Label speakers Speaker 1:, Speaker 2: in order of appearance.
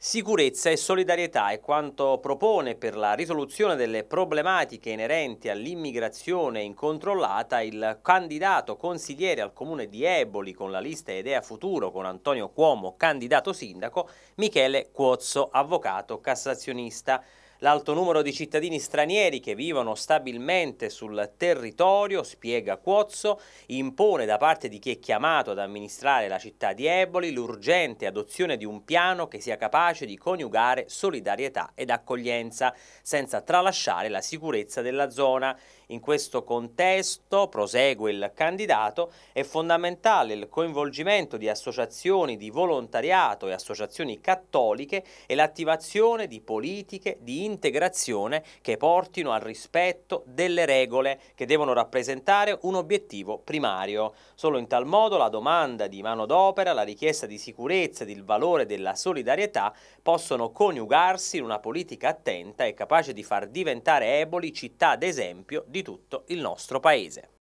Speaker 1: Sicurezza e solidarietà è quanto propone per la risoluzione delle problematiche inerenti all'immigrazione incontrollata il candidato consigliere al comune di Eboli con la lista Idea Futuro con Antonio Cuomo, candidato sindaco, Michele Cuozzo, avvocato cassazionista. L'alto numero di cittadini stranieri che vivono stabilmente sul territorio, spiega Cuozzo, impone da parte di chi è chiamato ad amministrare la città di Eboli l'urgente adozione di un piano che sia capace di coniugare solidarietà ed accoglienza, senza tralasciare la sicurezza della zona. In questo contesto, prosegue il candidato, è fondamentale il coinvolgimento di associazioni di volontariato e associazioni cattoliche e l'attivazione di politiche di integrazione che portino al rispetto delle regole che devono rappresentare un obiettivo primario. Solo in tal modo la domanda di manodopera, la richiesta di sicurezza ed il valore della solidarietà possono coniugarsi in una politica attenta e capace di far diventare Eboli città d'esempio di tutto il nostro Paese.